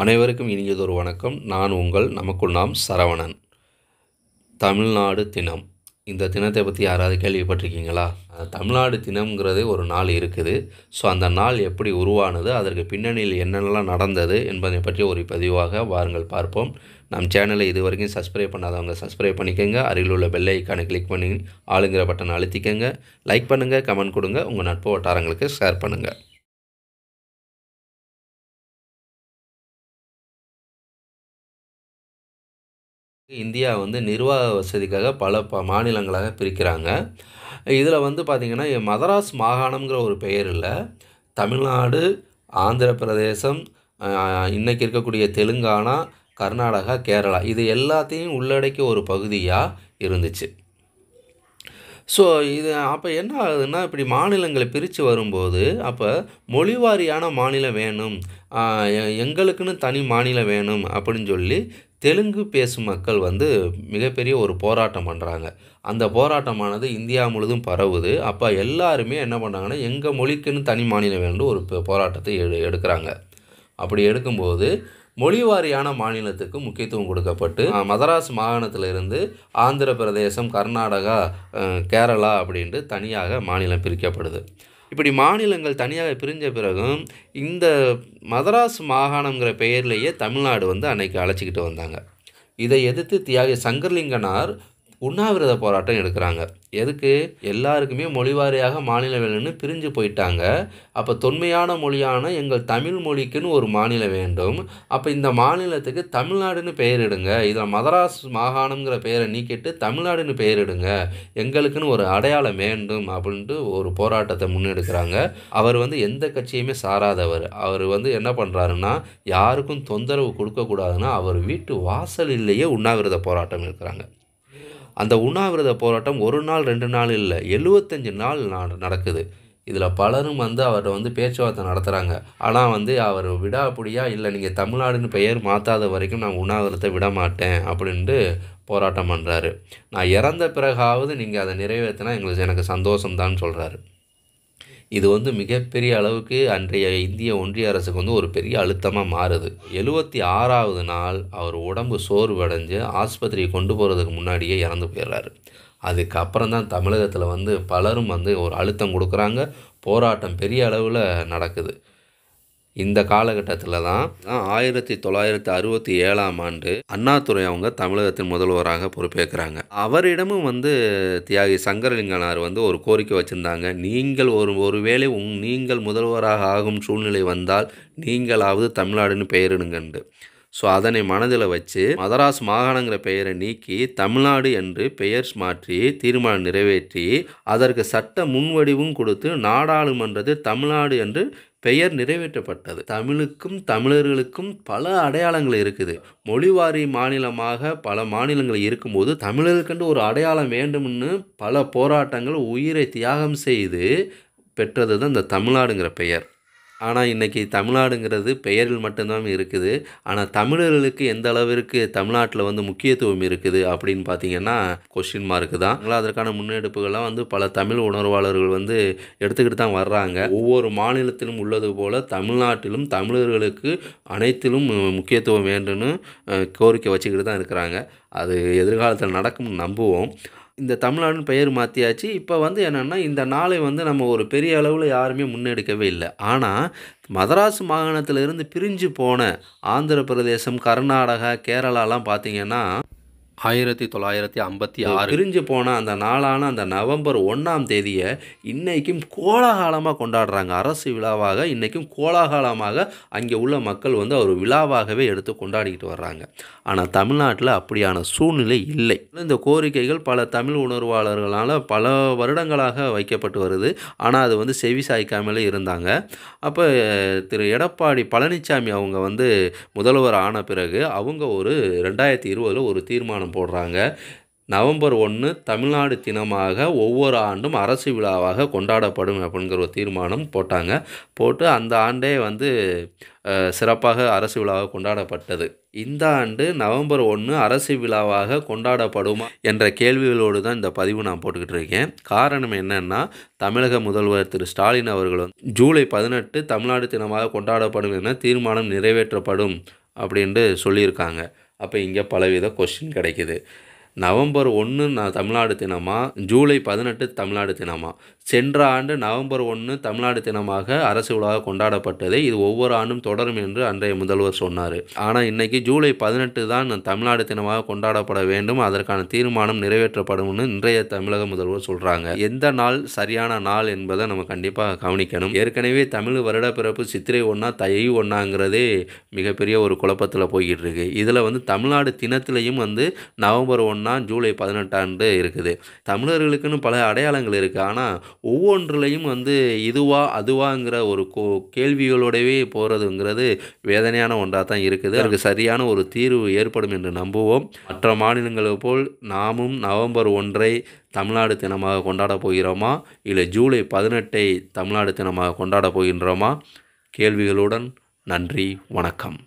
அனைவருக்கும் இனியதொரு வணக்கம் நான் உங்கள் நமக்குள் நாம் சரவணன் தமிழ்நாடு தினம் இந்த தினத்தை பற்றி யாராவது கேள்விப்பட்டிருக்கீங்களா தமிழ்நாடு தினம்ங்கிறது ஒரு நாள் இருக்குது ஸோ அந்த நாள் எப்படி உருவானது அதற்கு பின்னணியில் என்னென்னலாம் நடந்தது என்பதை பற்றி ஒரு பதிவாக வாருங்கள் பார்ப்போம் நம் சேனலை இது வரைக்கும் சப்ஸ்கிரைப் பண்ணாதவங்க சப்ஸ்கிரைப் பண்ணிக்கோங்க அருகில் உள்ள பெல் ஐக்கானை கிளிக் பண்ணி ஆளுங்கிற பட்டனை அழுத்திக்கோங்க லைக் பண்ணுங்கள் கமெண்ட் கொடுங்க உங்கள் நட்பு வட்டாரங்களுக்கு ஷேர் பண்ணுங்கள் இந்தியா வந்து நிர்வாக வசதிக்காக பல ப மாநிலங்களாக பிரிக்கிறாங்க இதில் வந்து பார்த்திங்கன்னா மதராஸ் மாகாணம்ங்கிற ஒரு பெயரில் தமிழ்நாடு ஆந்திர பிரதேசம் இன்றைக்கி இருக்கக்கூடிய தெலுங்கானா கர்நாடகா கேரளா இது எல்லாத்தையும் உள்ளடக்கிய ஒரு பகுதியாக இருந்துச்சு ஸோ இது அப்போ என்ன ஆகுதுன்னா இப்படி மாநிலங்களை பிரித்து வரும்போது அப்போ மொழிவாரியான மாநிலம் வேணும் எங்களுக்குன்னு தனி மாநிலம் வேணும் அப்படின்னு சொல்லி தெலுங்கு பேசும் மக்கள் வந்து மிகப்பெரிய ஒரு போராட்டம் பண்ணுறாங்க அந்த போராட்டமானது இந்தியா முழுதும் பரவுது அப்போ எல்லாருமே என்ன பண்ணுறாங்கன்னா எங்கள் மொழிக்குன்னு தனி மாநிலம் வேண்டும் ஒரு போராட்டத்தை எடு எடுக்கிறாங்க அப்படி எடுக்கும்போது மொழிவாரியான மாநிலத்துக்கு முக்கியத்துவம் கொடுக்கப்பட்டு மதராஸ் மாகாணத்திலிருந்து ஆந்திர பிரதேசம் கர்நாடகா கேரளா அப்படின்ட்டு தனியாக மாநிலம் பிரிக்கப்படுது இப்படி மாநிலங்கள் தனியாக பிரிஞ்ச பிறகும் இந்த மதராஸ் மாகாணங்கிற பெயர்லேயே தமிழ்நாடு வந்து அன்னைக்கு அழைச்சிக்கிட்டு வந்தாங்க இதை எதிர்த்து தியாகி சங்கர்லிங்கனார் உண்ணாவிரத போராட்டம் எடுக்கிறாங்க எதுக்கு எல்லாருக்குமே மொழிவாரியாக மாநில வேலைன்னு பிரிஞ்சு போயிட்டாங்க அப்போ தொன்மையான மொழியான எங்கள் தமிழ் மொழிக்குன்னு ஒரு மாநிலம் வேண்டும் அப்போ இந்த மாநிலத்துக்கு தமிழ்நாடுன்னு பெயரிடுங்க இதில் மதராஸ் மாகாணங்கிற பெயரை நீக்கிட்டு தமிழ்நாடுன்னு பெயரிடுங்க எங்களுக்குன்னு ஒரு அடையாளம் வேண்டும் அப்படின்ட்டு ஒரு போராட்டத்தை முன்னெடுக்கிறாங்க அவர் வந்து எந்த கட்சியுமே சாராதவர் அவர் வந்து என்ன பண்ணுறாருன்னா யாருக்கும் தொந்தரவு கொடுக்கக்கூடாதுன்னா அவர் வீட்டு வாசலிலேயே உண்ணாவிரத போராட்டம் இருக்கிறாங்க அந்த உண்ணாவிரத போராட்டம் ஒரு நாள் ரெண்டு நாள் இல்லை எழுபத்தஞ்சு நாள் நடக்குது இதில் பலரும் வந்து அவர்கிட்ட வந்து பேச்சுவார்த்தை நடத்துகிறாங்க ஆனால் வந்து அவர் விடாப்படியாக இல்லை நீங்கள் தமிழ்நாடுன்னு பெயர் மாற்றாத வரைக்கும் நான் உண்ணாவிரத்தை விட மாட்டேன் அப்படின்ட்டு போராட்டம் பண்ணுறாரு நான் இறந்த பிறகாவது நீங்கள் அதை நிறைவேற்றினா எங்களுக்கு எனக்கு சந்தோஷம்தான்னு சொல்கிறாரு இது வந்து மிகப்பெரிய அளவுக்கு அன்றைய இந்திய ஒன்றிய அரசுக்கு வந்து ஒரு பெரிய அழுத்தமாக மாறுது எழுபத்தி ஆறாவது நாள் அவர் உடம்பு சோர்வடைஞ்சு ஆஸ்பத்திரியை கொண்டு போகிறதுக்கு முன்னாடியே இறந்து போயிடுறாரு அதுக்கப்புறம் தான் தமிழகத்தில் வந்து பலரும் வந்து ஒரு அழுத்தம் கொடுக்குறாங்க போராட்டம் பெரிய அளவில் நடக்குது இந்த காலகட்டத்தில் தான் ஆயிரத்தி தொள்ளாயிரத்தி அறுபத்தி ஏழாம் ஆண்டு அண்ணாதுரை அவங்க தமிழகத்தின் முதல்வராக பொறுப்பேற்கிறாங்க அவரிடமும் வந்து தியாகி சங்கரலிங்கனார் வந்து ஒரு கோரிக்கை வச்சுருந்தாங்க நீங்கள் ஒரு ஒருவேளை உங் நீங்கள் முதல்வராக ஆகும் சூழ்நிலை வந்தால் நீங்களாவது தமிழ்நாடுன்னு பெயரிடுங்கண்டு ஸோ அதனை மனதில் வச்சு மதராஸ் மாகாணங்கிற பெயரை நீக்கி தமிழ்நாடு என்று பெயர் மாற்றி தீர்மானம் நிறைவேற்றி அதற்கு சட்ட முன்வடிவும் கொடுத்து நாடாளுமன்றத்தில் தமிழ்நாடு என்று பெயர் நிறைவேற்றப்பட்டது தமிழுக்கும் தமிழர்களுக்கும் பல அடையாளங்கள் இருக்குது மொழிவாரி மாநிலமாக பல மாநிலங்கள் இருக்கும்போது தமிழர்களுக்கென்று ஒரு அடையாளம் வேண்டும்னு பல போராட்டங்கள் உயிரை தியாகம் செய்து பெற்றது தான் இந்த தமிழ்நாடுங்கிற பெயர் ஆனால் இன்றைக்கி தமிழ்நாடுங்கிறது பெயரில் மட்டும்தான் இருக்குது ஆனால் தமிழர்களுக்கு எந்த அளவிற்கு தமிழ்நாட்டில் வந்து முக்கியத்துவம் இருக்குது அப்படின்னு பார்த்தீங்கன்னா கொஷின் மார்க்கு தான் அதற்கான முன்னெடுப்புகள்லாம் வந்து பல தமிழ் உணர்வாளர்கள் வந்து எடுத்துக்கிட்டு தான் வர்றாங்க ஒவ்வொரு மாநிலத்திலும் உள்ளது போல் தமிழ்நாட்டிலும் தமிழர்களுக்கு அனைத்திலும் முக்கியத்துவம் வேண்டும்னு கோரிக்கை வச்சுக்கிட்டு தான் இருக்கிறாங்க அது எதிர்காலத்தில் நடக்கும்னு நம்புவோம் இந்த தமிழ்நாடுன்னு பெயர் மாற்றியாச்சு இப்போ வந்து என்னென்னா இந்த நாளை வந்து நம்ம ஒரு பெரிய அளவில் யாருமே முன்னெடுக்கவே இல்லை ஆனால் மதராஸ் மாகாணத்திலிருந்து பிரிஞ்சு போன ஆந்திர பிரதேசம் கர்நாடகா கேரளாலாம் பார்த்திங்கன்னா ஆயிரத்தி தொள்ளாயிரத்தி ஐம்பத்தி ஆறு பிரிஞ்சு போன அந்த நாளான அந்த நவம்பர் ஒன்றாம் தேதியை இன்றைக்கும் கோலாகாலமாக கொண்டாடுறாங்க அரசு விழாவாக இன்றைக்கும் கோலாகாலமாக அங்கே உள்ள மக்கள் வந்து ஒரு விழாவாகவே எடுத்து கொண்டாடிக்கிட்டு வர்றாங்க ஆனால் தமிழ்நாட்டில் அப்படியான சூழ்நிலை இல்லை இந்த கோரிக்கைகள் பல தமிழ் உணர்வாளர்களால் பல வருடங்களாக வைக்கப்பட்டு வருது ஆனால் அது வந்து செவி சாய்க்காமலே இருந்தாங்க அப்போ திரு எடப்பாடி பழனிசாமி அவங்க வந்து முதல்வர் ஆன பிறகு அவங்க ஒரு ரெண்டாயிரத்தி இருபதில் ஒரு தீர்மானம் பிரச்சாரம் போடுறாங்க நவம்பர் ஒன்று தமிழ்நாடு தினமாக ஒவ்வொரு ஆண்டும் அரசு விழாவாக கொண்டாடப்படும் அப்படிங்கிற ஒரு தீர்மானம் போட்டாங்க போட்டு அந்த ஆண்டே வந்து சிறப்பாக அரசு விழாவாக கொண்டாடப்பட்டது இந்த ஆண்டு நவம்பர் ஒன்று அரசு விழாவாக கொண்டாடப்படுமா என்ற கேள்விகளோடு தான் இந்த பதிவு நான் போட்டுக்கிட்டு இருக்கேன் காரணம் என்னென்னா தமிழக முதல்வர் திரு ஸ்டாலின் அவர்கள் ஜூலை பதினெட்டு தமிழ்நாடு தினமாக கொண்டாடப்படும் என தீர்மானம் நிறைவேற்றப்படும் அப்படின்ட்டு சொல்லியிருக்காங்க அப்போ இங்கே பலவித கொஷின் கிடைக்கிது நவம்பர் ஒன்று நான் தமிழ்நாடு தினமாக ஜூலை பதினெட்டு தமிழ்நாடு தினமாக சென்ற ஆண்டு நவம்பர் ஒன்று தமிழ்நாடு தினமாக அரசு விழாவாக கொண்டாடப்பட்டது இது ஒவ்வொரு ஆண்டும் தொடரும் என்று அன்றைய முதல்வர் சொன்னார் ஆனால் இன்றைக்கி ஜூலை பதினெட்டு தான் தமிழ்நாடு தினமாக கொண்டாடப்பட வேண்டும் அதற்கான தீர்மானம் நிறைவேற்றப்படும் இன்றைய தமிழக முதல்வர் சொல்கிறாங்க எந்த நாள் சரியான நாள் என்பதை நம்ம கண்டிப்பாக கவனிக்கணும் ஏற்கனவே தமிழ் வருட பிறப்பு சித்திரை ஒன்றா தை ஒன்றாங்கிறதே மிகப்பெரிய ஒரு குழப்பத்தில் போய்கிட்டு இருக்கு இதில் வந்து தமிழ்நாடு தினத்திலையும் வந்து நவம்பர் ஒன்று ஒன்றா ஜூலை பதினெட்டாண்டு இருக்குது தமிழர்களுக்குன்னு பல அடையாளங்கள் இருக்குது ஆனால் ஒவ்வொன்றுலேயும் வந்து இதுவா அதுவாங்கிற ஒரு கோ கேள்விகளோடவே போகிறதுங்கிறது வேதனையான ஒன்றாக தான் இருக்குது அதுக்கு சரியான ஒரு தீர்வு ஏற்படும் என்று நம்புவோம் மற்ற மாநிலங்களை போல் நாமும் நவம்பர் ஒன்றை தமிழ்நாடு தினமாக கொண்டாட போகிறோமா இல்லை ஜூலை பதினெட்டை தமிழ்நாடு தினமாக கொண்டாட போகின்றோமா கேள்விகளுடன் நன்றி வணக்கம்